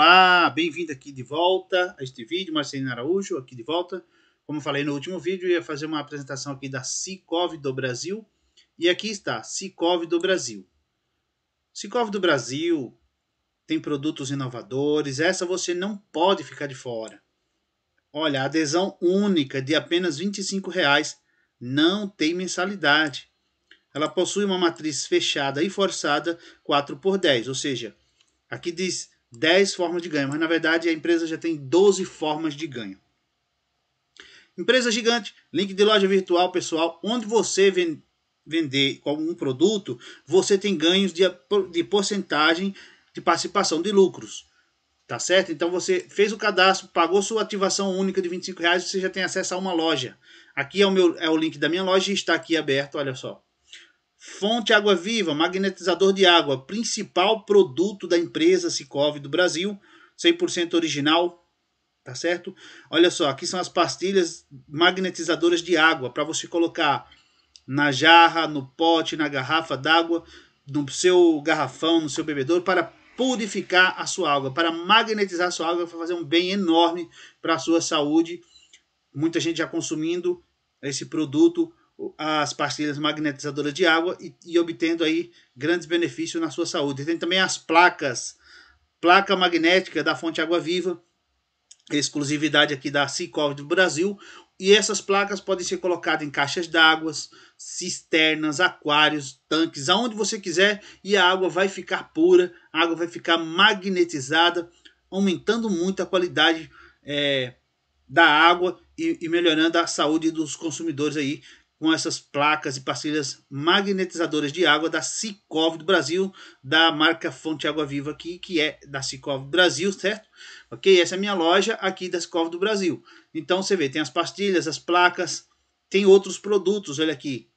Olá, bem-vindo aqui de volta a este vídeo, Marcelino Araújo aqui de volta. Como falei no último vídeo, ia fazer uma apresentação aqui da Cicov do Brasil. E aqui está, Cicov do Brasil. Cicov do Brasil tem produtos inovadores, essa você não pode ficar de fora. Olha, adesão única de apenas R$ 25,00, não tem mensalidade. Ela possui uma matriz fechada e forçada 4 por 10, ou seja, aqui diz 10 formas de ganho, mas na verdade a empresa já tem 12 formas de ganho. Empresa gigante, link de loja virtual, pessoal, onde você vende, vender algum produto, você tem ganhos de, de porcentagem de participação de lucros. Tá certo? Então você fez o cadastro, pagou sua ativação única de 25 reais, você já tem acesso a uma loja. Aqui é o, meu, é o link da minha loja e está aqui aberto, olha só. Fonte Água Viva, magnetizador de água, principal produto da empresa Cicobi do Brasil, 100% original, tá certo? Olha só, aqui são as pastilhas magnetizadoras de água para você colocar na jarra, no pote, na garrafa d'água, no seu garrafão, no seu bebedouro para purificar a sua água, para magnetizar a sua água, para fazer um bem enorme para a sua saúde. Muita gente já consumindo esse produto as pastilhas magnetizadoras de água e, e, obtendo aí grandes benefícios na sua saúde. Tem também as placas, placa magnética da fonte Água Viva, exclusividade aqui da Cicov do Brasil, e essas placas podem ser colocadas em caixas d'água, cisternas, aquários, tanques, aonde você quiser, e a água vai ficar pura, a água vai ficar magnetizada, aumentando muito a qualidade é, da água e, e melhorando a saúde dos consumidores aí com essas placas e pastilhas magnetizadoras de água da Cicov do Brasil, da marca Fonte Água Viva aqui, que é da Cicov do Brasil, certo? Ok? Essa é a minha loja aqui da Cicov do Brasil. Então você vê, tem as pastilhas, as placas, tem outros produtos, olha aqui,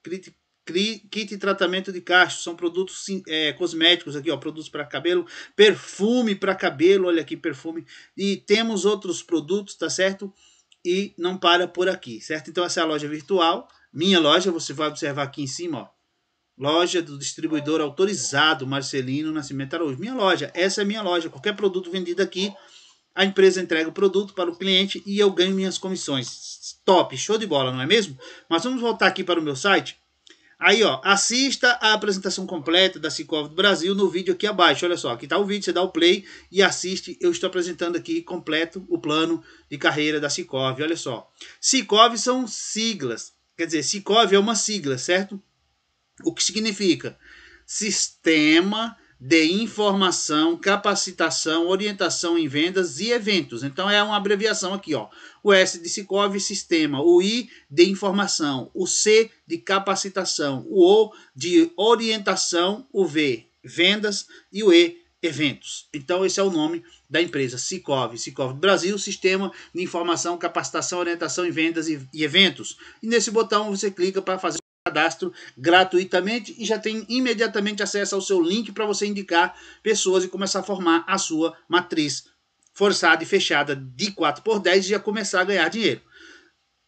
kit e tratamento de cacho, são produtos é, cosméticos aqui, ó, produtos para cabelo, perfume para cabelo, olha aqui, perfume. E temos outros produtos, tá certo? E não para por aqui, certo? Então essa é a loja virtual minha loja, você vai observar aqui em cima, ó. Loja do distribuidor autorizado Marcelino Nascimento Araújo. Minha loja, essa é minha loja. Qualquer produto vendido aqui, a empresa entrega o produto para o cliente e eu ganho minhas comissões. Top, show de bola, não é mesmo? Mas vamos voltar aqui para o meu site. Aí, ó, assista a apresentação completa da Cicov do Brasil no vídeo aqui abaixo. Olha só, aqui está o vídeo, você dá o play e assiste. Eu estou apresentando aqui completo o plano de carreira da Cicov. Olha só, Cicov são siglas Quer dizer, SICOV é uma sigla, certo? O que significa Sistema de Informação, Capacitação, Orientação em Vendas e Eventos. Então é uma abreviação aqui, ó. O S de SICOV, Sistema. O I de Informação. O C de Capacitação. O O de Orientação. O V, Vendas. E o E eventos. Então, esse é o nome da empresa Cicov. Cicov Brasil, Sistema de Informação, Capacitação, Orientação em Vendas e, e Eventos. E nesse botão você clica para fazer o cadastro gratuitamente e já tem imediatamente acesso ao seu link para você indicar pessoas e começar a formar a sua matriz forçada e fechada de 4 por 10 e já começar a ganhar dinheiro.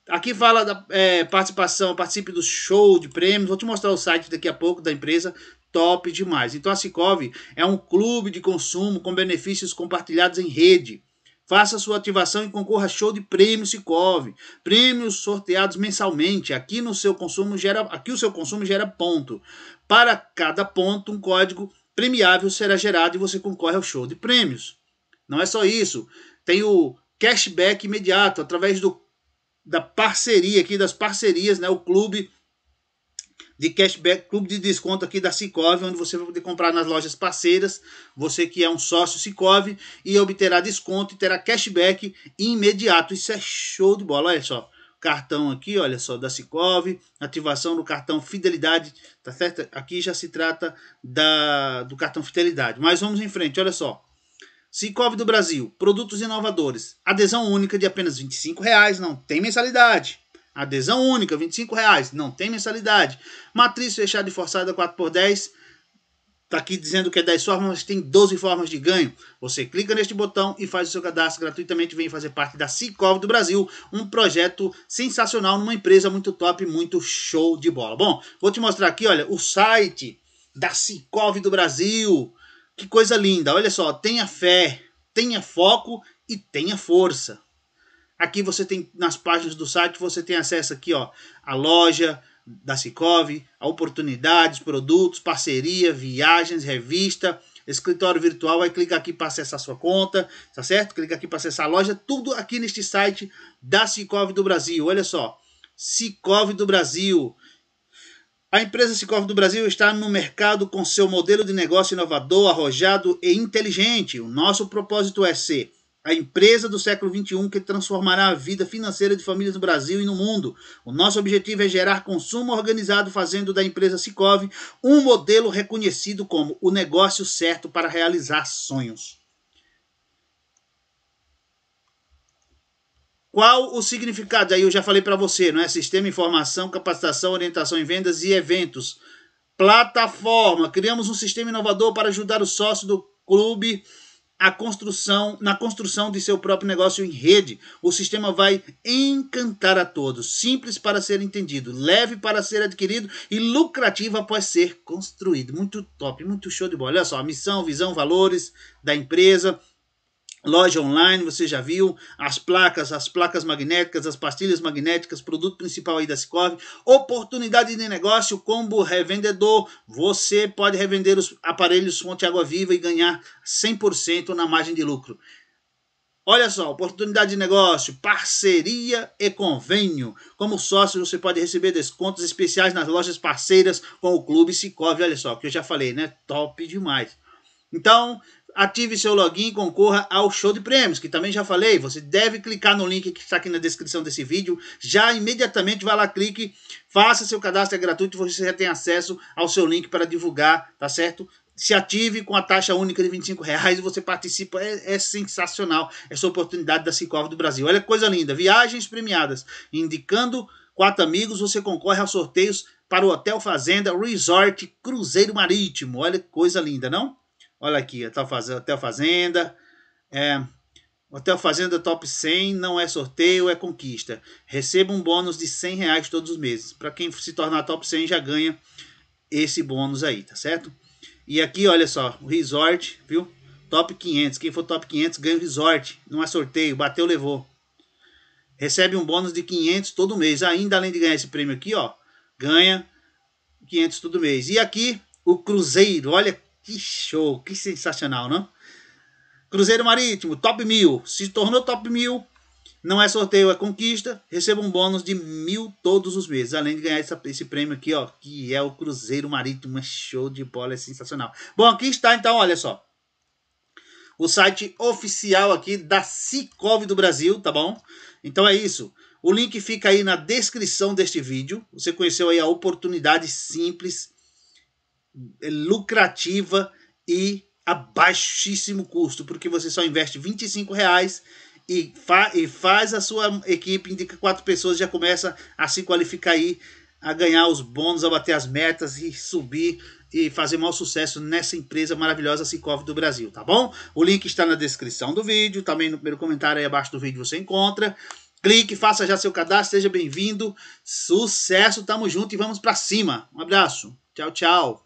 Aqui fala da é, participação, participe do show de prêmios. Vou te mostrar o site daqui a pouco da empresa top demais. Então a Cicobi é um clube de consumo com benefícios compartilhados em rede. Faça sua ativação e concorra a show de prêmios Cicobi. Prêmios sorteados mensalmente. Aqui no seu consumo gera, aqui o seu consumo gera ponto. Para cada ponto, um código premiável será gerado e você concorre ao show de prêmios. Não é só isso. Tem o cashback imediato através do da parceria aqui das parcerias, né? O clube de cashback, clube de desconto aqui da Cicobi, onde você vai poder comprar nas lojas parceiras, você que é um sócio Cicobi, e obterá desconto e terá cashback imediato. Isso é show de bola, olha só. Cartão aqui, olha só, da Cicobi, ativação do cartão Fidelidade, tá certo? Aqui já se trata da, do cartão Fidelidade. Mas vamos em frente, olha só. Cicobi do Brasil, produtos inovadores, adesão única de apenas R$ 25, reais, não tem mensalidade Adesão única, R$ reais Não tem mensalidade. Matriz fechada e forçada 4x10. Está aqui dizendo que é 10 formas, mas tem 12 formas de ganho. Você clica neste botão e faz o seu cadastro gratuitamente. Vem fazer parte da Cicov do Brasil, um projeto sensacional numa empresa muito top, muito show de bola. Bom, vou te mostrar aqui, olha, o site da Cicov do Brasil. Que coisa linda. Olha só, tenha fé, tenha foco e tenha força. Aqui você tem nas páginas do site, você tem acesso aqui, ó, a loja da Cicov, a oportunidades, produtos, parceria, viagens, revista, escritório virtual, vai clicar aqui para acessar sua conta, tá certo? Clica aqui para acessar a loja, tudo aqui neste site da Cicov do Brasil. Olha só, Cicov do Brasil. A empresa Cicov do Brasil está no mercado com seu modelo de negócio inovador, arrojado e inteligente. O nosso propósito é ser a empresa do século XXI que transformará a vida financeira de famílias no Brasil e no mundo. O nosso objetivo é gerar consumo organizado, fazendo da empresa Cicov um modelo reconhecido como o negócio certo para realizar sonhos. Qual o significado? Aí eu já falei para você, não é? Sistema, informação, capacitação, orientação em vendas e eventos. Plataforma. Criamos um sistema inovador para ajudar o sócio do clube a construção, na construção de seu próprio negócio em rede. O sistema vai encantar a todos, simples para ser entendido, leve para ser adquirido e lucrativo após ser construído. Muito top, muito show de bola. Olha só, missão, visão, valores da empresa, loja online, você já viu, as placas, as placas magnéticas, as pastilhas magnéticas, produto principal aí da Sicov, oportunidade de negócio, combo revendedor, você pode revender os aparelhos fonte água viva e ganhar 100% na margem de lucro. Olha só, oportunidade de negócio, parceria e convênio. Como sócio, você pode receber descontos especiais nas lojas parceiras com o Clube Cicobi. Olha só, que eu já falei, né? Top demais. Então, ative seu login e concorra ao show de prêmios, que também já falei. Você deve clicar no link que está aqui na descrição desse vídeo. Já imediatamente vai lá, clique, faça seu cadastro, é gratuito, você já tem acesso ao seu link para divulgar, tá certo? Se ative com a taxa única de 25 reais e você participa. É, é sensacional essa oportunidade da Cicova do Brasil. Olha que coisa linda. Viagens premiadas. Indicando quatro amigos, você concorre a sorteios para o Hotel Fazenda Resort Cruzeiro Marítimo. Olha que coisa linda, não? Olha aqui, Hotel Fazenda, Hotel Fazenda é, Hotel Fazenda Top 100 não é sorteio, é conquista. Receba um bônus de 100 reais todos os meses. Para quem se tornar Top 100 já ganha esse bônus aí, tá certo? E aqui, olha só, o resort, viu? Top 500. Quem for top 500 ganha o resort. Não é sorteio, bateu, levou. Recebe um bônus de 500 todo mês. Ainda além de ganhar esse prêmio aqui, ó, ganha 500 todo mês. E aqui, o cruzeiro. Olha que show, que sensacional, não? Né? Cruzeiro Marítimo, top mil. Se tornou top mil, não é sorteio, é conquista. Receba um bônus de mil todos os meses. Além de ganhar essa, esse prêmio aqui, ó. Que é o Cruzeiro Marítimo. É show de bola, é sensacional. Bom, aqui está então, olha só. O site oficial aqui da Cicov do Brasil, tá bom? Então é isso. O link fica aí na descrição deste vídeo. Você conheceu aí a oportunidade simples é lucrativa e a baixíssimo custo, porque você só investe 25 reais e, fa e faz a sua equipe, indica quatro pessoas, já começa a se qualificar aí, a ganhar os bônus, a bater as metas e subir e fazer maior sucesso nessa empresa maravilhosa Cicobi do Brasil, tá bom? O link está na descrição do vídeo, também no primeiro comentário aí abaixo do vídeo você encontra. Clique, faça já seu cadastro, seja bem-vindo. Sucesso, tamo junto e vamos para cima. Um abraço. Tchau, tchau.